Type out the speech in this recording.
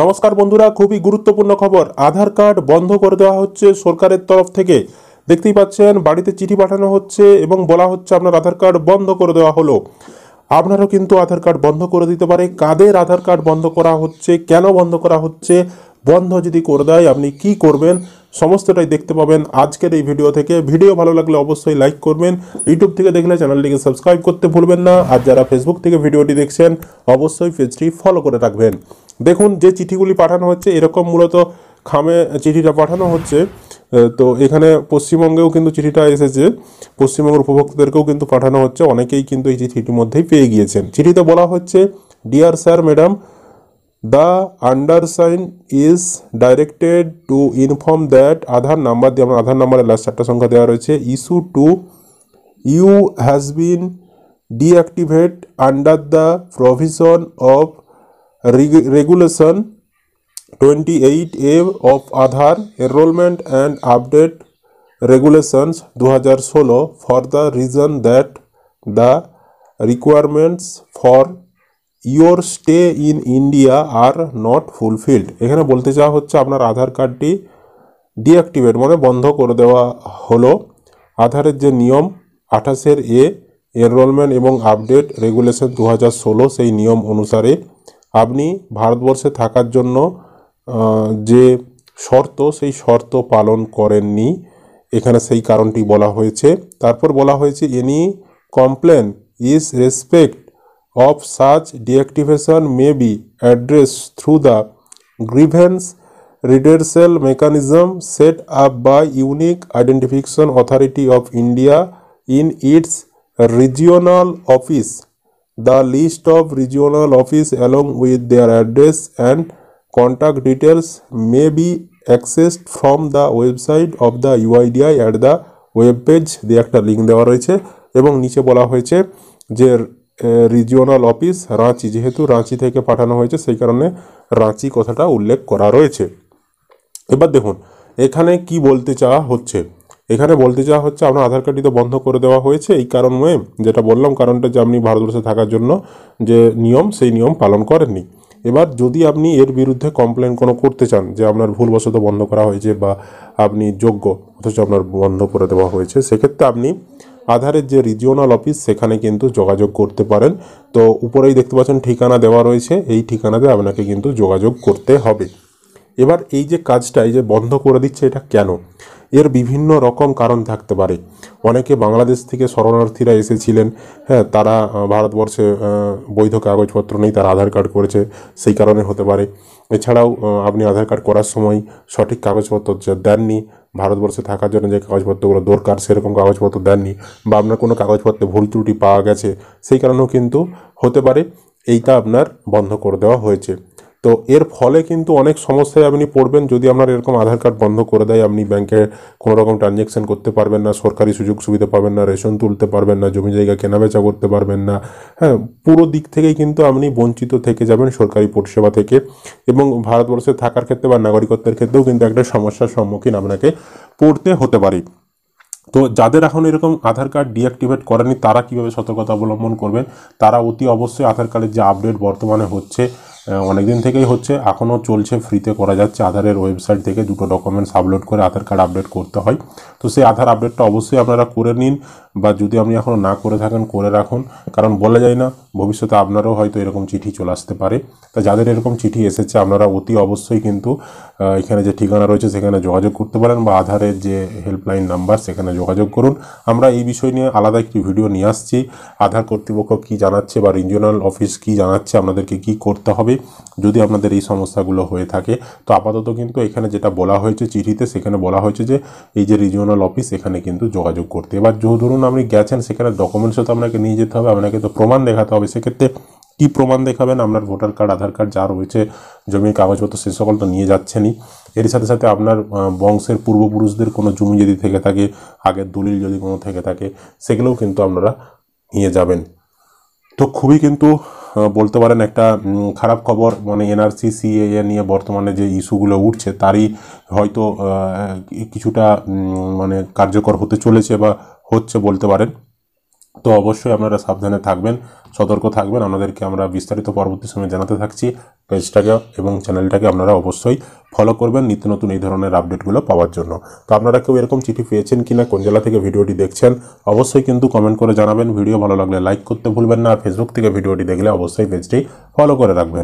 নমস্কার বন্ধুরা খুবই গুরুত্বপূর্ণ খবর আধার কার্ড বন্ধ করে দেওয়া হচ্ছে সরকারের তরফ থেকে দেখতেই পাচ্ছেন বাড়িতে চিঠি পাঠানো হচ্ছে এবং বলা হচ্ছে আপনার আধার কার্ড বন্ধ করে দেওয়া হলো আপনারও কিন্তু আধার কার্ড বন্ধ করে দিতে পারে কাদের আধার কার্ড বন্ধ করা হচ্ছে কেন বন্ধ করা হচ্ছে বন্ধ যদি করে দেয় আপনি কি করবেন সমস্তটাই দেখতে পাবেন আজকের এই ভিডিও থেকে ভিডিও ভালো লাগলে অবশ্যই লাইক করবেন ইউটিউব থেকে দেখলে চ্যানেলটিকে সাবস্ক্রাইব করতে ভুলবেন না আর যারা ফেসবুক থেকে ভিডিওটি দেখছেন অবশ্যই পেজটি ফলো করে রাখবেন দেখুন যে চিঠিগুলি পাঠানো হচ্ছে এরকম মূলত খামে চিঠিটা পাঠানো হচ্ছে তো এখানে পশ্চিমবঙ্গেও কিন্তু চিঠিটা এসেছে পশ্চিমবঙ্গের উপভোক্তাদেরকেও কিন্তু পাঠানো হচ্ছে অনেকেই কিন্তু এই চিঠিটির মধ্যেই পেয়ে গিয়েছেন চিঠিতে বলা হচ্ছে dear sir madam the undersign is directed to inform that Aadhaar number দিয়ে আমার আধার নাম্বারের লাস্ট চারটা সংখ্যা দেওয়া রয়েছে issue to you has been deactivate under the provision of regulation 28A of Aadhaar Enrollment and Update Regulations 2016 for the reason that the requirements for your stay in India are not fulfilled. এখানে বলতে চাওয়া হচ্ছে আপনার আধার কার্ডটি deactivate মানে বন্ধ করে দেওয়া হলো আধারের যে নিয়ম আঠাশের এ এনরোলমেন্ট এবং আপডেট রেগুলেশন দু সেই নিয়ম অনুসারে আপনি ভারতবর্ষে থাকার জন্য যে শর্ত সেই শর্ত পালন করেননি এখানে সেই কারণটি বলা হয়েছে তারপর বলা হয়েছে any complain is respect of such deactivation may be address through the grievance redressal mechanism set up by unique identification authority of India in its regional office the list of regional office along with their address and contact details may be accessed from the website of the UIDI at the web page দিয়ে একটা link দেওয়া রয়েছে এবং নিচে বলা হয়েছে যে regional office Ranchi যেহেতু রাঁচি থেকে পাঠানো হয়েছে সেই কারণে রাঁচি কথাটা উল্লেখ করা রয়েছে এবার দেখুন এখানে কি বলতে চাওয়া হচ্ছে এখানে বলতে যাওয়া হচ্ছে আপনার আধার কার্ডটি তো বন্ধ করে দেওয়া হয়েছে এই কারণে যেটা বললাম কারণটা যে আপনি ভারতবর্ষে থাকার জন্য যে নিয়ম সেই নিয়ম পালন করেননি এবার যদি আপনি এর বিরুদ্ধে কমপ্লেন কোনো করতে চান যে আপনার ভুলবশত বন্ধ করা হয়েছে বা আপনি যোগ্য অথচ আপনার বন্ধ করে দেওয়া হয়েছে সেক্ষেত্রে আপনি আধারের যে রিজিওনাল অফিস সেখানে কিন্তু যোগাযোগ করতে পারেন তো উপরেই দেখতে পাচ্ছেন ঠিকানা দেওয়া রয়েছে এই ঠিকানাতে আপনাকে কিন্তু যোগাযোগ করতে হবে এবার এই যে কাজটা এই যে বন্ধ করে দিচ্ছে এটা কেন এর বিভিন্ন রকম কারণ থাকতে পারে অনেকে বাংলাদেশ থেকে শরণার্থীরা এসেছিলেন হ্যাঁ তারা ভারতবর্ষে বৈধ কাগজপত্র নেই তারা আধার কার্ড করেছে সেই কারণে হতে পারে এছাড়াও আপনি আধার কার্ড করার সময় সঠিক কাগজপত্র দেননি ভারতবর্ষে থাকার জন্য যে কাগজপত্রগুলো দরকার সেরকম কাগজপত্র দেননি বা আপনার কোনো কাগজপত্রে ভুল ত্রুটি পাওয়া গেছে সেই কারণেও কিন্তু হতে পারে এইটা আপনার বন্ধ করে দেওয়া হয়েছে তো এর ফলে কিন্তু অনেক সমস্যায় আপনি পড়বেন যদি আপনার এরকম আধার কার্ড বন্ধ করে দেয় আপনি ব্যাংকে কোনো রকম ট্রানজ্যাকশন করতে পারবেন না সরকারি সুযোগ সুবিধা পাবেন না রেশন তুলতে পারবেন না জমি জায়গা কেনাবেচা করতে পারবেন না হ্যাঁ পুরো দিক থেকেই কিন্তু আপনি বঞ্চিত থেকে যাবেন সরকারি পরিষেবা থেকে এবং ভারতবর্ষে থাকার ক্ষেত্রে বা নাগরিকত্বের ক্ষেত্রেও কিন্তু একটা সমস্যার সম্মুখীন আপনাকে পড়তে হতে পারে তো যাদের এখন এরকম আধার কার্ড ডিঅ্যাক্টিভেট করেনি তারা কীভাবে সতর্কতা অবলম্বন করবেন তারা অতি অবশ্যই আধার কার্ডের যে আপডেট বর্তমানে হচ্ছে অনেক দিন থেকেই হচ্ছে এখনও চলছে ফ্রিতে করা যাচ্ছে আধারের ওয়েবসাইট থেকে দুটো ডকুমেন্টস আপলোড করে আধার কার্ড আপডেট করতে হয় তো সেই আধার আপডেটটা অবশ্যই আপনারা করে নিন বা যদি আপনি এখনও না করে থাকেন করে রাখুন কারণ বলা যায় না ভবিষ্যতে আপনারও হয়তো এরকম চিঠি চলে আসতে পারে তা যাদের এরকম চিঠি এসেছে আপনারা অতি অবশ্যই কিন্তু এখানে যে ঠিকানা রয়েছে সেখানে যোগাযোগ করতে পারেন বা আধারের যে হেল্পলাইন নাম্বার সেখানে যোগাযোগ করুন আমরা এই বিষয় নিয়ে আলাদা একটি ভিডিও নিয়ে আসছি আধার কর্তৃপক্ষ কী জানাচ্ছে বা রিজিওনাল অফিস কী জানাচ্ছে আপনাদেরকে কী করতে হবে যদি আপনাদের এই সমস্যাগুলো হয়ে থাকে তো আপাতত কিন্তু এখানে যেটা বলা হয়েছে চিঠিতে সেখানে বলা হয়েছে যে এই যে রিজিওনাল অফিস এখানে কিন্তু যোগাযোগ করতে এবার ধরুন আপনি গেছেন সেখানে ডকুমেন্টসও তো আপনাকে নিয়ে যেতে হবে আপনাকে তো প্রমাণ দেখাতে হবে সেক্ষেত্রে কি প্রমাণ দেখাবেন আপনার ভোটার কার্ড আধার কার্ড যা রয়েছে জমির কাগজপত্র সে সকল তো নিয়ে যাচ্ছেনই এর সাথে সাথে আপনার বংশের পূর্বপুরুষদের কোনো জমি যদি থেকে থাকে আগের দলিল যদি কোনো থেকে থাকে সেগুলোও কিন্তু আপনারা নিয়ে যাবেন তো খুবই কিন্তু বলতে পারেন একটা খারাপ খবর মানে এনআরসি সিএএ নিয়ে বর্তমানে যে ইস্যুগুলো উঠছে তারই হয়তো কিছুটা মানে কার্যকর হতে চলেছে বা হচ্ছে বলতে পারেন তো অবশ্যই আপনারা সাবধানে থাকবেন সতর্ক থাকবেন আপনাদেরকে আমরা বিস্তারিত পরবর্তী সময়ে জানাতে থাকছি পেজটাকে এবং চ্যানেলটাকে আপনারা অবশ্যই ফলো করবেন নিত্য নতুন এই ধরনের আপডেটগুলো পাওয়ার জন্য তো আপনারা কেউ এরকম চিঠি পেয়েছেন কি না কোন জেলা থেকে ভিডিওটি দেখছেন অবশ্যই কিন্তু কমেন্ট করে জানাবেন ভিডিও ভালো লাগলে লাইক করতে ভুলবেন না আর ফেসবুক থেকে ভিডিওটি দেখলে অবশ্যই পেজটি ফলো করে রাখবেন